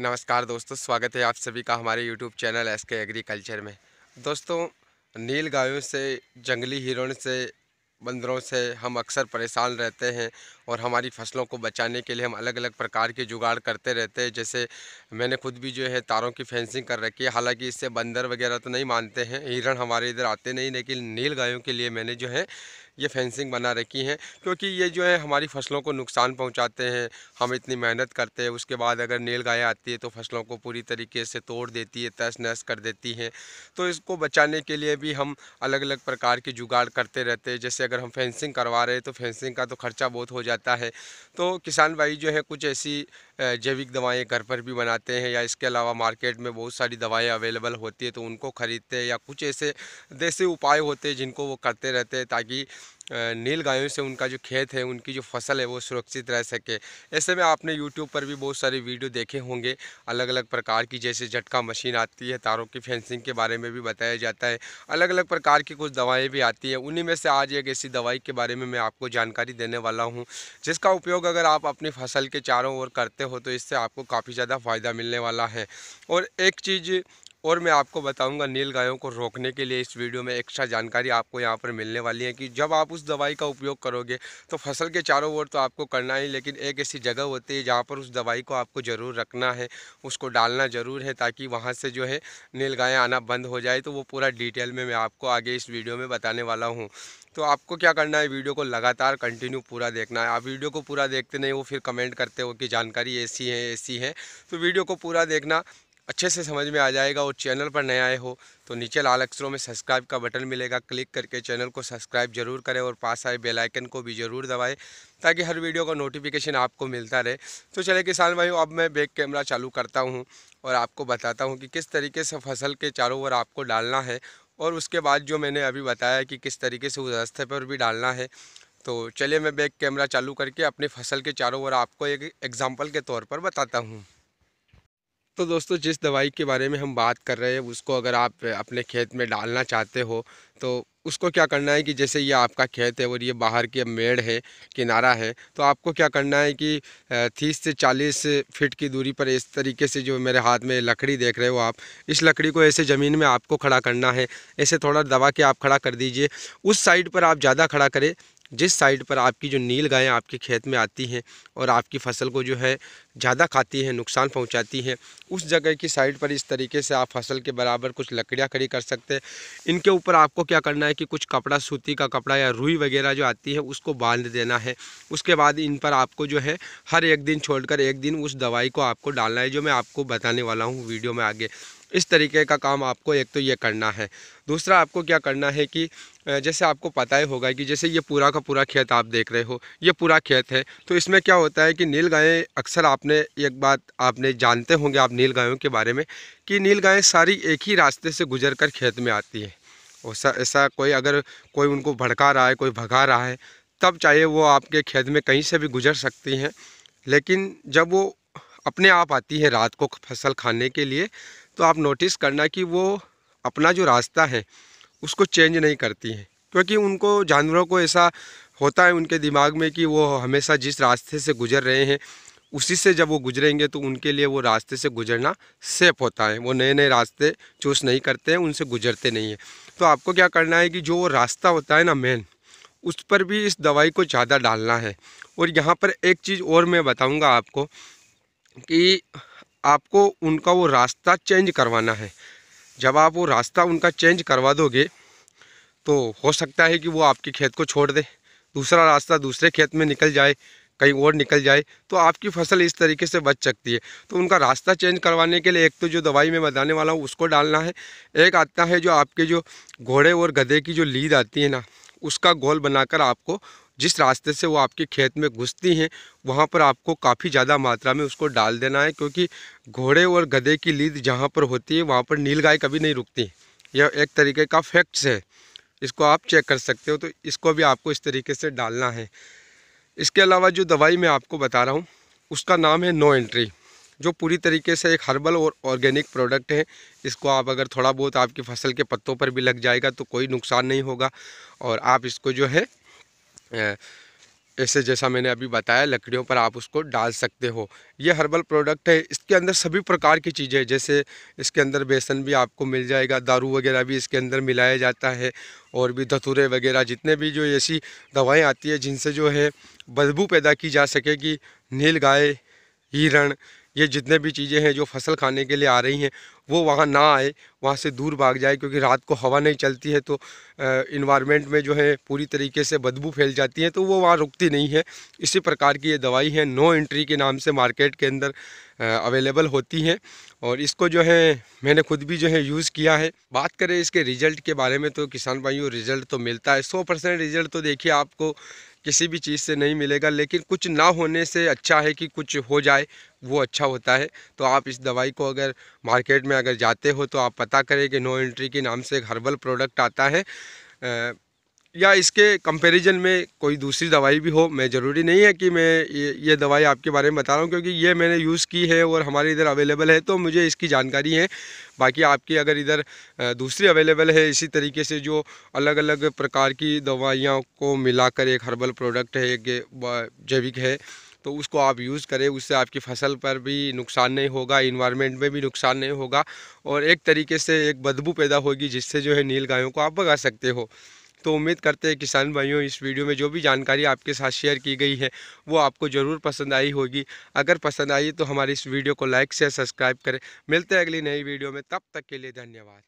नमस्कार दोस्तों स्वागत है आप सभी का हमारे YouTube channel S K agriculture में दोस्तों नील गायों से जंगली हिरण से बंदरों से हम अक्सर परेशान रहते हैं और हमारी फसलों को बचाने के लिए हम अलग अलग प्रकार के जुगाड़ करते रहते हैं जैसे मैंने खुद भी जो है तारों की फेंसिंग कर रखी है हालांकि इससे बंदर वगैरह तो नहीं मानते हैं हिरण हमारे इधर आते नहीं लेकिन नील गायों के लिए मैंने जो है ये फेंसिंग बना रखी हैं क्योंकि ये जो है हमारी फसलों को नुकसान पहुंचाते हैं हम इतनी मेहनत करते हैं उसके बाद अगर नील गाय आती है तो फसलों को पूरी तरीके से तोड़ देती है तस नस कर देती हैं तो इसको बचाने के लिए भी हम अलग अलग प्रकार की जुगाड़ करते रहते हैं जैसे अगर हम फेंसिंग करवा रहे हैं तो फेंसिंग का तो खर्चा बहुत हो जाता है तो किसान भाई जो है कुछ ऐसी जैविक दवाएँ घर पर भी बनाते हैं या इसके अलावा मार्केट में बहुत सारी दवाएँ अवेलेबल होती है तो उनको ख़रीदते हैं या कुछ ऐसे देसी उपाय होते हैं जिनको वो करते रहते हैं ताकि नील गायों से उनका जो खेत है उनकी जो फसल है वो सुरक्षित रह सके ऐसे में आपने यूट्यूब पर भी बहुत सारे वीडियो देखे होंगे अलग अलग प्रकार की जैसे झटका मशीन आती है तारों की फेंसिंग के बारे में भी बताया जाता है अलग अलग प्रकार की कुछ दवाएँ भी आती हैं उन्हीं में से आज एक ऐसी दवाई के बारे में मैं आपको जानकारी देने वाला हूँ जिसका उपयोग अगर आप अपनी फसल के चारों ओर करते हो तो इससे आपको काफ़ी ज़्यादा फ़ायदा मिलने वाला है और एक चीज़ और मैं आपको बताऊंगा नील गायों को रोकने के लिए इस वीडियो में एक्स्ट्रा जानकारी आपको यहाँ पर मिलने वाली है कि जब आप उस दवाई का उपयोग करोगे तो फसल के चारों ओर तो आपको करना ही लेकिन एक ऐसी जगह होती है जहाँ पर उस दवाई को आपको ज़रूर रखना है उसको डालना ज़रूर है ताकि वहाँ से जो है नील गायें आना बंद हो जाए तो वो पूरा डिटेल में मैं आपको आगे इस वीडियो में बताने वाला हूँ तो आपको क्या करना है वीडियो को लगातार कंटिन्यू पूरा देखना है आप वीडियो को पूरा देखते नहीं वो फिर कमेंट करते हो कि जानकारी ऐसी है ऐसी है तो वीडियो को पूरा देखना अच्छे से समझ में आ जाएगा और चैनल पर नए आए हो तो नीचे लाल अक्षरों में सब्सक्राइब का बटन मिलेगा क्लिक करके चैनल को सब्सक्राइब जरूर करें और पास आए बेल आइकन को भी ज़रूर दबाएं ताकि हर वीडियो का नोटिफिकेशन आपको मिलता रहे तो चले किसान भाइयों अब मैं बैक कैमरा चालू करता हूँ और आपको बताता हूँ कि किस तरीके से फसल के चारों ओर आपको डालना है और उसके बाद जो मैंने अभी बताया कि किस तरीके से उस रास्ते पर भी डालना है तो चलिए मैं बैक कैमरा चालू करके अपनी फसल के चारों ओर आपको एक एग्ज़ाम्पल के तौर पर बताता हूँ तो दोस्तों जिस दवाई के बारे में हम बात कर रहे हैं उसको अगर आप अपने खेत में डालना चाहते हो तो उसको क्या करना है कि जैसे ये आपका खेत है और ये बाहर के मेड़ है किनारा है तो आपको क्या करना है कि तीस से चालीस फीट की दूरी पर इस तरीके से जो मेरे हाथ में लकड़ी देख रहे हो आप इस लकड़ी को ऐसे ज़मीन में आपको खड़ा करना है ऐसे थोड़ा दबा के आप खड़ा कर दीजिए उस साइड पर आप ज़्यादा खड़ा करें जिस साइड पर आपकी जो नील गायें आपके खेत में आती हैं और आपकी फसल को जो है ज़्यादा खाती हैं नुकसान पहुंचाती हैं उस जगह की साइड पर इस तरीके से आप फसल के बराबर कुछ लकड़ियाँ खड़ी कर सकते हैं इनके ऊपर आपको क्या करना है कि कुछ कपड़ा सूती का कपड़ा या रुई वगैरह जो आती है उसको बांध देना है उसके बाद इन पर आपको जो है हर एक दिन छोड़कर एक दिन उस दवाई को आपको डालना है जो मैं आपको बताने वाला हूँ वीडियो में आगे इस तरीके का काम आपको एक तो ये करना है दूसरा आपको क्या करना है कि जैसे आपको पता ही होगा कि जैसे ये पूरा का पूरा खेत आप देख रहे हो ये पूरा खेत है तो इसमें क्या होता है कि नील गायें अक्सर आपने एक बात आपने जानते होंगे आप नील गायों के बारे में कि नील गायें सारी एक ही रास्ते से गुजर कर खेत में आती हैं ऐसा ऐसा कोई अगर कोई उनको भड़का रहा है कोई भगा रहा है तब चाहे वो आपके खेत में कहीं से भी गुजर सकती हैं लेकिन जब वो अपने आप आती है रात को फसल खाने के लिए तो आप नोटिस करना कि वो अपना जो रास्ता है उसको चेंज नहीं करती हैं क्योंकि उनको जानवरों को ऐसा होता है उनके दिमाग में कि वो हमेशा जिस रास्ते से गुजर रहे हैं उसी से जब वो गुजरेंगे तो उनके लिए वो रास्ते से गुजरना सेफ होता है वो नए नए रास्ते चूज़ नहीं करते हैं उनसे गुजरते नहीं हैं तो आपको क्या करना है कि जो रास्ता होता है ना मेन उस पर भी इस दवाई को ज़्यादा डालना है और यहाँ पर एक चीज़ और मैं बताऊँगा आपको कि आपको उनका वो रास्ता चेंज करवाना है जब आप वो रास्ता उनका चेंज करवा दोगे तो हो सकता है कि वो आपके खेत को छोड़ दे दूसरा रास्ता दूसरे खेत में निकल जाए कहीं और निकल जाए तो आपकी फसल इस तरीके से बच सकती है तो उनका रास्ता चेंज करवाने के लिए एक तो जो दवाई मैं बताने वाला हूँ उसको डालना है एक आता है जो आपके जो घोड़े और गधे की जो लीद आती है ना उसका गोल बनाकर आपको जिस रास्ते से वो आपके खेत में घुसती हैं वहाँ पर आपको काफ़ी ज़्यादा मात्रा में उसको डाल देना है क्योंकि घोड़े और गधे की लीद जहाँ पर होती है वहाँ पर नील गाय कभी नहीं रुकती यह एक तरीके का फैक्ट्स है इसको आप चेक कर सकते हो तो इसको भी आपको इस तरीके से डालना है इसके अलावा जो दवाई मैं आपको बता रहा हूँ उसका नाम है नो एंट्री जो पूरी तरीके से एक हर्बल और ऑर्गेनिक प्रोडक्ट है इसको आप अगर थोड़ा बहुत आपकी फसल के पत्तों पर भी लग जाएगा तो कोई नुकसान नहीं होगा और आप इसको जो है ऐसे जैसा मैंने अभी बताया लकड़ियों पर आप उसको डाल सकते हो ये हर्बल प्रोडक्ट है इसके अंदर सभी प्रकार की चीज़ें जैसे इसके अंदर बेसन भी आपको मिल जाएगा दारू वगैरह भी इसके अंदर मिलाया जाता है और भी धतूरे वगैरह जितने भी जो ऐसी दवाएं आती है जिनसे जो है बदबू पैदा की जा सकेगी नील गाय हिरण ये जितने भी चीज़ें हैं जो फसल खाने के लिए आ रही हैं वो वहाँ ना आए वहाँ से दूर भाग जाए क्योंकि रात को हवा नहीं चलती है तो इन्वायरमेंट में जो है पूरी तरीके से बदबू फैल जाती है तो वो वहाँ रुकती नहीं है इसी प्रकार की ये दवाई है नो एंट्री के नाम से मार्केट के अंदर अवेलेबल होती हैं और इसको जो है मैंने खुद भी जो है यूज़ किया है बात करें इसके रिज़ल्ट के बारे में तो किसान भाइयों रिज़ल्ट तो मिलता है सौ परसेंट रिज़ल्ट तो देखिए आपको किसी भी चीज़ से नहीं मिलेगा लेकिन कुछ ना होने से अच्छा है कि कुछ हो जाए वो अच्छा होता है तो आप इस दवाई को अगर मार्केट में अगर जाते हो तो आप पता करें कि नो एंट्री के नाम से एक हर्बल प्रोडक्ट आता है या इसके कंपैरिजन में कोई दूसरी दवाई भी हो मैं ज़रूरी नहीं है कि मैं ये, ये दवाई आपके बारे में बता रहा हूँ क्योंकि ये मैंने यूज़ की है और हमारे इधर अवेलेबल है तो मुझे इसकी जानकारी है बाकी आपकी अगर इधर दूसरी अवेलेबल है इसी तरीके से जो अलग अलग प्रकार की दवाइयों को मिलाकर एक हर्बल प्रोडक्ट है एक जैविक है तो उसको आप यूज़ करें उससे आपकी फसल पर भी नुकसान नहीं होगा इन्वायरमेंट में भी नुकसान नहीं होगा और एक तरीके से एक बदबू पैदा होगी जिससे जो है नील गायों को आप भगा सकते हो तो उम्मीद करते हैं किसान भाइयों इस वीडियो में जो भी जानकारी आपके साथ शेयर की गई है वो आपको ज़रूर पसंद आई होगी अगर पसंद आई तो हमारी इस वीडियो को लाइक से सब्सक्राइब करें मिलते हैं अगली नई वीडियो में तब तक के लिए धन्यवाद